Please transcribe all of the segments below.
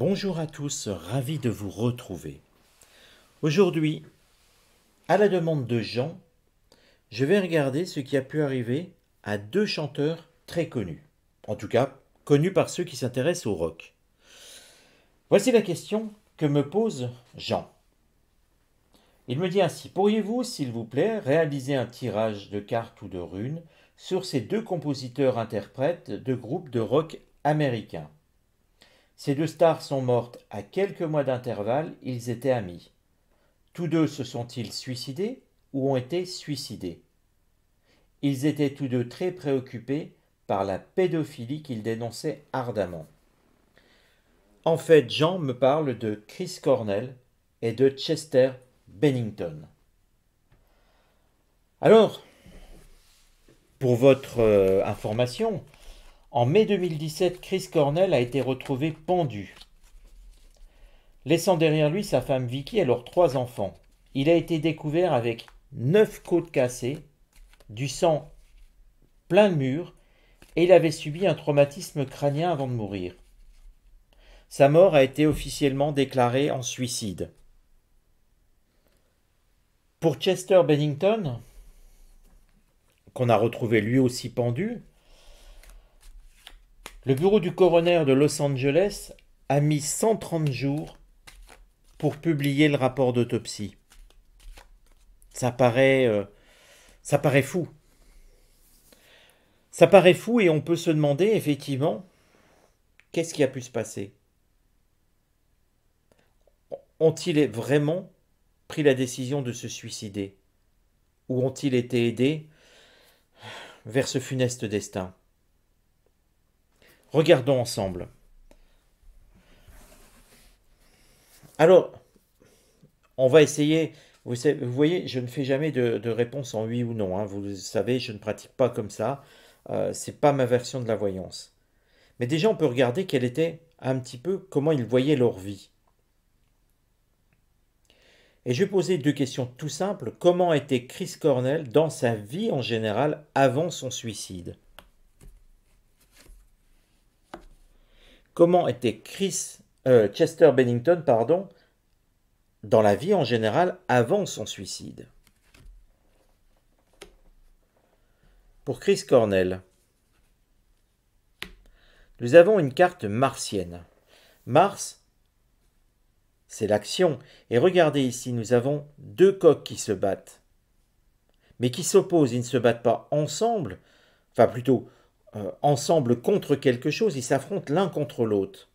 Bonjour à tous, ravi de vous retrouver. Aujourd'hui, à la demande de Jean, je vais regarder ce qui a pu arriver à deux chanteurs très connus, en tout cas connus par ceux qui s'intéressent au rock. Voici la question que me pose Jean. Il me dit ainsi, pourriez-vous, s'il vous plaît, réaliser un tirage de cartes ou de runes sur ces deux compositeurs interprètes de groupes de rock américains ces deux stars sont mortes à quelques mois d'intervalle, ils étaient amis. Tous deux se sont-ils suicidés ou ont été suicidés Ils étaient tous deux très préoccupés par la pédophilie qu'ils dénonçaient ardemment. En fait, Jean me parle de Chris Cornell et de Chester Bennington. Alors, pour votre euh, information, en mai 2017, Chris Cornell a été retrouvé pendu, laissant derrière lui sa femme Vicky et leurs trois enfants. Il a été découvert avec neuf côtes cassées, du sang plein de murs, et il avait subi un traumatisme crânien avant de mourir. Sa mort a été officiellement déclarée en suicide. Pour Chester Bennington, qu'on a retrouvé lui aussi pendu, le bureau du coroner de Los Angeles a mis 130 jours pour publier le rapport d'autopsie. Ça paraît, euh, ça paraît fou. Ça paraît fou et on peut se demander effectivement qu'est-ce qui a pu se passer. Ont-ils vraiment pris la décision de se suicider Ou ont-ils été aidés vers ce funeste destin Regardons ensemble. Alors, on va essayer. Vous, voyez, je ne fais jamais de, réponse en oui ou non. Hein. Vous le savez, je ne pratique pas comme ça. Euh, c'est pas ma version de la voyance. Mais déjà, on peut regarder quel était un petit peu comment ils voyaient leur vie. Et je vais poser deux questions tout simples. Comment était Chris Cornell dans sa vie en général avant son suicide comment était Chris, euh, Chester Bennington pardon, dans la vie en général avant son suicide. Pour Chris Cornell, nous avons une carte martienne. Mars, c'est l'action. Et regardez ici, nous avons deux coqs qui se battent, mais qui s'opposent. Ils ne se battent pas ensemble, enfin plutôt euh, ensemble contre quelque chose, ils s'affrontent l'un contre l'autre.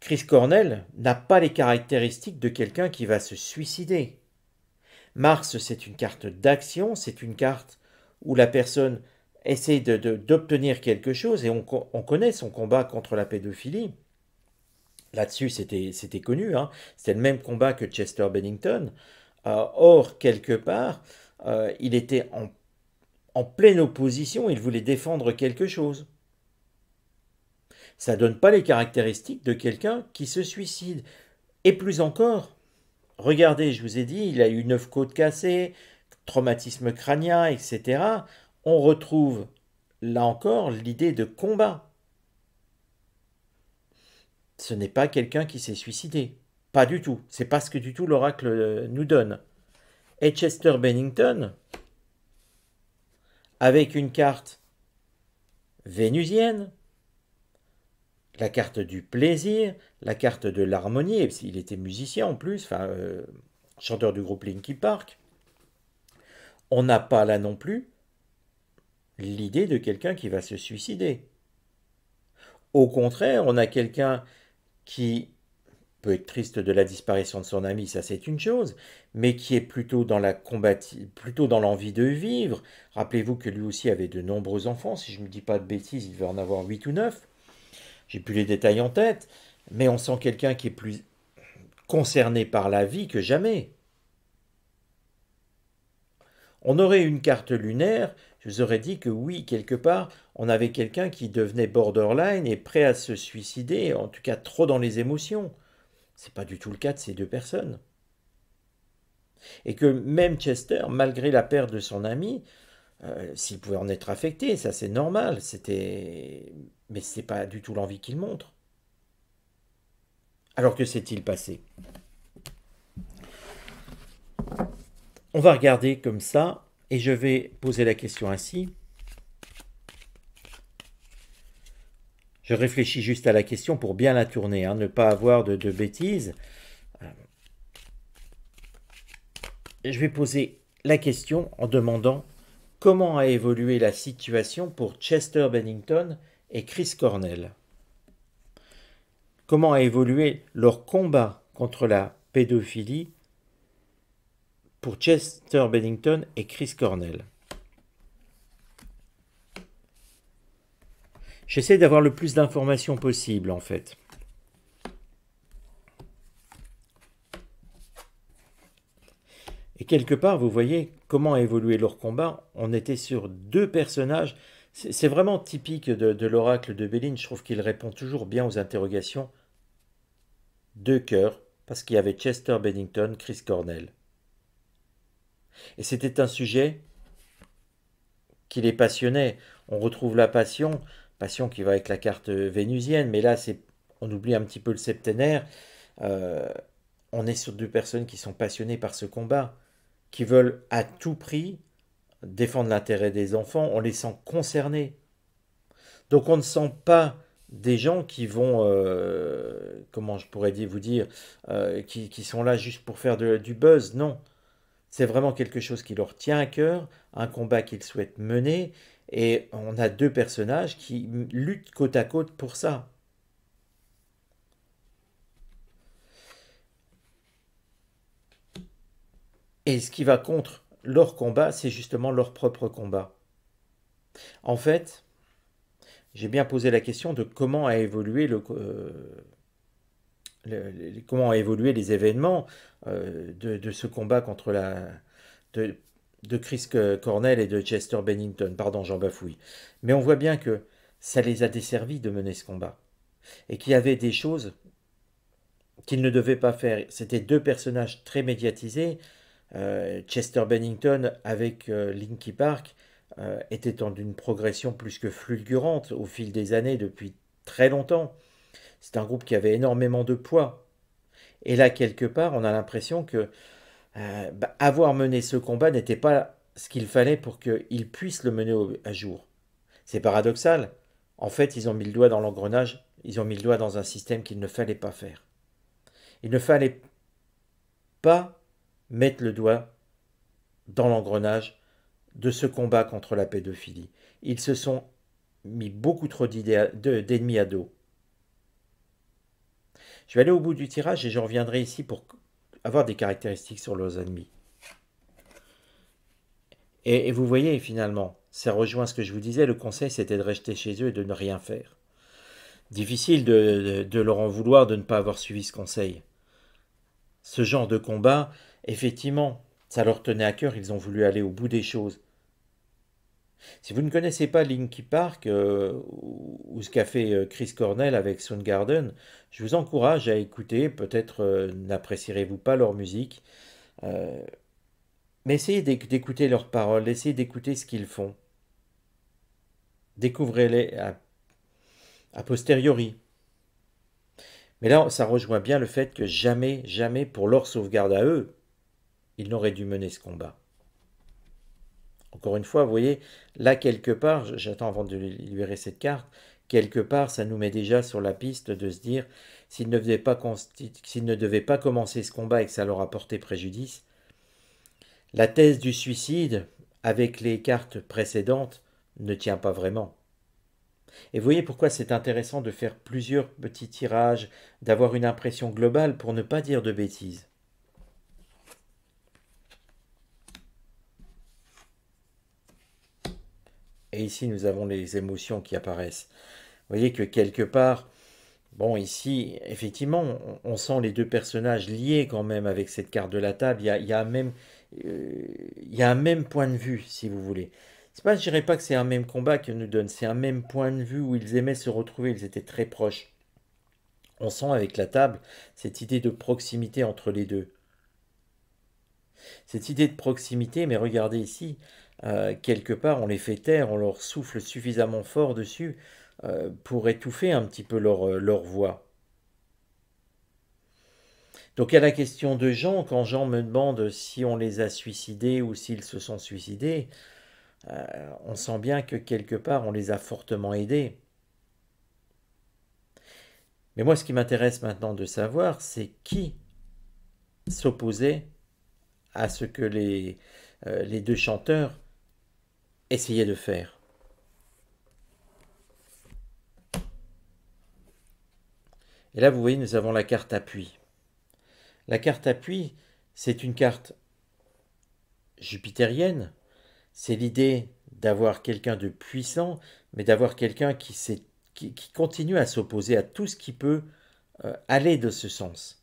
Chris Cornell n'a pas les caractéristiques de quelqu'un qui va se suicider. Mars, c'est une carte d'action, c'est une carte où la personne essaie d'obtenir quelque chose et on, connaît son combat contre la pédophilie. Là-dessus, c'était connu, hein. c'était le même combat que Chester Bennington. Euh, or, quelque part, euh, il était en en pleine opposition, il voulait défendre quelque chose. Ça ne donne pas les caractéristiques de quelqu'un qui se suicide. Et plus encore, regardez, je vous ai dit, il a eu neuf côtes cassées, traumatisme crânien, etc. On retrouve là encore l'idée de combat. Ce n'est pas quelqu'un qui s'est suicidé. Pas du tout. C'est pas ce que du tout l'oracle euh, nous donne. Et Chester Bennington, avec une carte vénusienne, la carte du plaisir, la carte de l'harmonie, il était musicien en plus, enfin, euh, chanteur du groupe Linky Park. On n'a pas là non plus l'idée de quelqu'un qui va se suicider. Au contraire, on a quelqu'un qui peut être triste de la disparition de son ami, ça c'est une chose, mais qui est plutôt dans la combati plutôt dans l'envie de vivre. Rappelez-vous que lui aussi avait de nombreux enfants, si je ne dis pas de bêtises, il va en avoir 8 ou 9. J'ai plus les détails en tête, mais on sent quelqu'un qui est plus concerné par la vie que jamais. On aurait une carte lunaire, je vous aurais dit que oui, quelque part, on avait quelqu'un qui devenait borderline et prêt à se suicider, en tout cas trop dans les émotions n'est pas du tout le cas de ces deux personnes. Et que même Chester, malgré la perte de son ami, euh, s'il pouvait en être affecté, ça c'est normal, c'était mais n'est pas du tout l'envie qu'il montre. Alors que s'est-il passé On va regarder comme ça et je vais poser la question ainsi. Je réfléchis juste à la question pour bien la tourner, hein, ne pas avoir de bêtises. Euh, je vais poser la question en demandant comment a évolué la situation pour Chester Bennington et Chris Cornell. Comment a évolué leur combat contre la pédophilie pour Chester Bennington et Chris Cornell. J'essaie d'avoir le plus d'informations possible en fait. Et quelque part, vous voyez comment a évolué leur combat. On était sur deux personnages. C'est vraiment typique de, l'oracle de Béline. Je trouve qu'il répond toujours bien aux interrogations. Deux cœurs, parce qu'il y avait Chester Bennington, Chris Cornell. Et c'était un sujet qui les passionnait. On retrouve la passion Passion qui va avec la carte vénusienne, mais là, c'est, on oublie un petit peu le septénaire. Euh, on est sur deux personnes qui sont passionnées par ce combat, qui veulent à tout prix défendre l'intérêt des enfants. On les sent concernés. Donc on ne sent pas des gens qui vont, euh, comment je pourrais vous dire, euh, qui, sont là juste pour faire du buzz. Non. C'est vraiment quelque chose qui leur tient à cœur, un combat qu'ils souhaitent mener et on a deux personnages qui luttent côte à côte pour ça. Et ce qui va contre leur combat, c'est justement leur propre combat. En fait, j'ai bien posé la question de comment a évolué le, euh, comment évolué les événements euh, de, ce combat contre la de Chris Cornell et de Chester Bennington, pardon, j'en bafouille. Mais on voit bien que ça les a desservis de mener ce combat. Et qu'il y avait des choses qu'ils ne devaient pas faire. C'était deux personnages très médiatisés. Euh, Chester Bennington avec euh, Linky Park euh, était en une progression plus que fulgurante au fil des années depuis très longtemps. C'est un groupe qui avait énormément de poids. Et là, quelque part, on a l'impression que euh, bah, avoir mené ce combat n'était pas ce qu'il fallait pour qu'ils puissent le mener à jour. C'est paradoxal. En fait, ils ont mis le doigt dans l'engrenage, ils ont mis le doigt dans un système qu'il ne fallait pas faire. Il ne fallait pas mettre le doigt dans l'engrenage de ce combat contre la pédophilie. Ils se sont mis beaucoup trop d'ennemis à dos. Je vais aller au bout du tirage et je reviendrai ici pour avoir des caractéristiques sur leurs ennemis. Et, vous voyez, finalement, c'est rejoint ce que je vous disais, le conseil c'était de rester chez eux et de ne rien faire. Difficile de, de leur en vouloir de ne pas avoir suivi ce conseil. Ce genre de combat, effectivement, ça leur tenait à cœur, ils ont voulu aller au bout des choses. Si vous ne connaissez pas Linky Park euh, ou ce qu'a fait euh, Chris Cornell avec Soundgarden, je vous encourage à écouter. Peut-être euh, n'apprécierez-vous pas leur musique, mais essayez d'écouter leurs paroles, essayez d'écouter ce qu'ils font. Découvrez-les a posteriori. Mais là, ça rejoint bien le fait que jamais, jamais, pour leur sauvegarde à eux, ils n'auraient dû mener ce combat. Encore une fois, vous voyez, là, quelque part, j'attends avant de libérer cette carte, quelque part, ça nous met déjà sur la piste de se dire, s'il ne, devaient pas, ne devait pas commencer ce combat et que ça leur a porté préjudice, la thèse du suicide, avec les cartes précédentes, ne tient pas vraiment. Et vous voyez pourquoi c'est intéressant de faire plusieurs petits tirages, d'avoir une impression globale pour ne pas dire de bêtises. et ici nous avons les émotions qui apparaissent. Vous voyez que quelque part, bon ici, effectivement, on, sent les deux personnages liés quand même avec cette carte de la table. Il y a, même, euh, il y a un même point de vue, si vous voulez. C'est pas, je dirais pas que c'est un même combat qu'ils nous donnent, c'est un même point de vue où ils aimaient se retrouver, ils étaient très proches. On sent avec la table cette idée de proximité entre les deux. Cette idée de proximité, mais regardez ici, euh, quelque part, on les fait taire, on leur souffle suffisamment fort dessus euh, pour étouffer un petit peu leur, euh, voix. Donc à la question de Jean, quand Jean me demande si on les a suicidés ou s'ils se sont suicidés, on sent bien que quelque part on les a fortement aidés. Mais moi ce qui m'intéresse maintenant de savoir, c'est qui s'opposait à ce que les, les deux chanteurs Essayez de faire. Et là, vous voyez, nous avons la carte appui. La carte appui, c'est une carte jupitérienne. C'est l'idée d'avoir quelqu'un de puissant, mais d'avoir quelqu'un qui, continue à s'opposer à tout ce qui peut euh, aller de ce sens.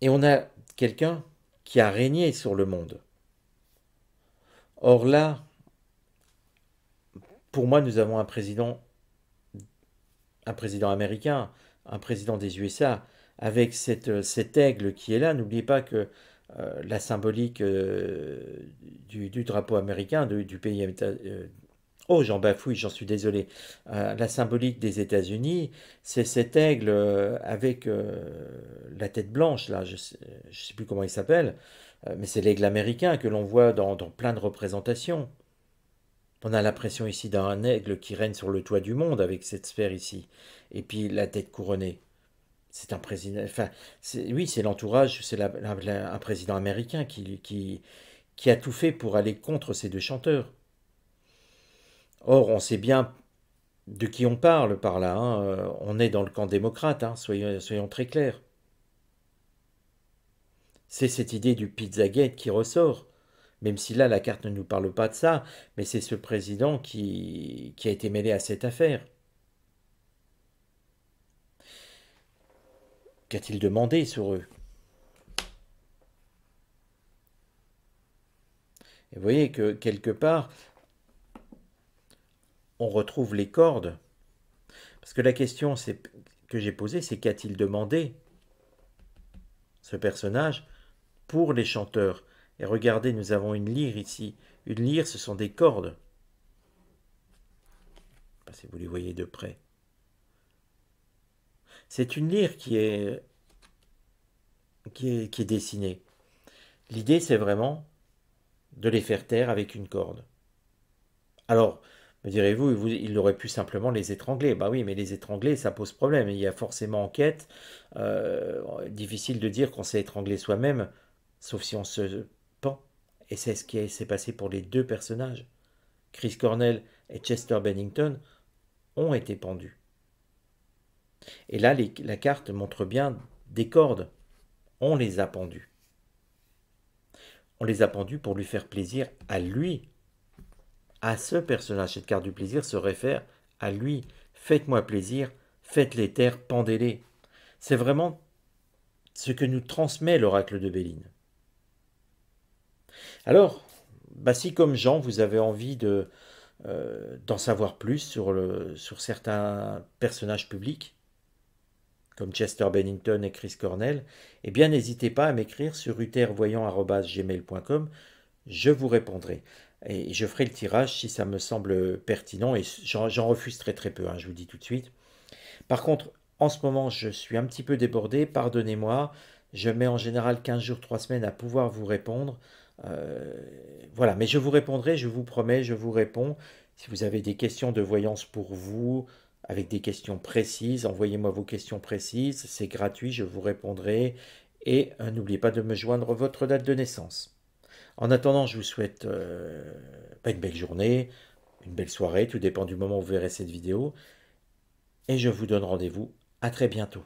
Et on a quelqu'un qui a régné sur le monde. Or là, pour moi, nous avons un président, un président américain, un président des USA, avec cette, euh, cet aigle qui est là. N'oubliez pas que euh, la symbolique euh, du, drapeau américain, du pays, américain, Oh, j'en bafouille, j'en suis désolé. Euh, la symbolique des États-Unis, c'est cet aigle euh, avec euh, la tête blanche, là, je ne sais, plus comment il s'appelle, mais c'est l'aigle américain que l'on voit dans, plein de représentations. On a l'impression ici d'un aigle qui règne sur le toit du monde avec cette sphère ici, et puis la tête couronnée. C'est un président. Enfin, oui, c'est l'entourage, c'est un président américain qui, qui a tout fait pour aller contre ces deux chanteurs. Or, on sait bien de qui on parle par là. Hein. Euh, on est dans le camp démocrate, hein, soyons, très clairs. C'est cette idée du Pizzagate qui ressort. Même si là, la carte ne nous parle pas de ça, mais c'est ce président qui, qui a été mêlé à cette affaire. Qu'a-t-il demandé sur eux Et vous voyez que quelque part, on retrouve les cordes. Parce que la question que j'ai posée, c'est qu'a-t-il demandé ce personnage pour les chanteurs Et regardez, nous avons une lyre ici. Une lyre, ce sont des cordes. si vous les voyez de près. C'est une lyre qui est, qui est, qui est dessinée. L'idée, c'est vraiment de les faire taire avec une corde. Alors, me direz-vous, il aurait pu simplement les étrangler. Bah oui, mais les étrangler, ça pose problème. Il y a forcément enquête. Euh, difficile de dire qu'on s'est étranglé soi-même, sauf si on se pend. Et c'est ce qui s'est passé pour les deux personnages. Chris Cornell et Chester Bennington ont été pendus. Et là, la carte montre bien des cordes. On les a pendus. On les a pendus pour lui faire plaisir à lui, à ce personnage. Cette carte du plaisir se réfère à lui. Faites-moi plaisir, faites les terres, pendez-les. C'est vraiment ce que nous transmet l'oracle de Béline. Alors, bah, si comme Jean, vous avez envie de, euh, d'en savoir plus sur, certains personnages publics, comme Chester Bennington et Chris Cornell, eh bien n'hésitez pas à m'écrire sur uthervoyant.gmail.com, je vous répondrai et je ferai le tirage si ça me semble pertinent et j'en refuse très très peu, hein, je vous dis tout de suite. Par contre, en ce moment, je suis un petit peu débordé, pardonnez-moi, je mets en général 15 jours, 3 semaines à pouvoir vous répondre. Euh, voilà, mais je vous répondrai, je vous promets, je vous réponds. Si vous avez des questions de voyance pour vous, avec des questions précises, envoyez-moi vos questions précises, c'est gratuit, je vous répondrai. Et euh, n'oubliez pas de me joindre votre date de naissance. En attendant, je vous souhaite euh, une belle journée, une belle soirée, tout dépend du moment où vous verrez cette vidéo. Et je vous donne rendez-vous à très bientôt.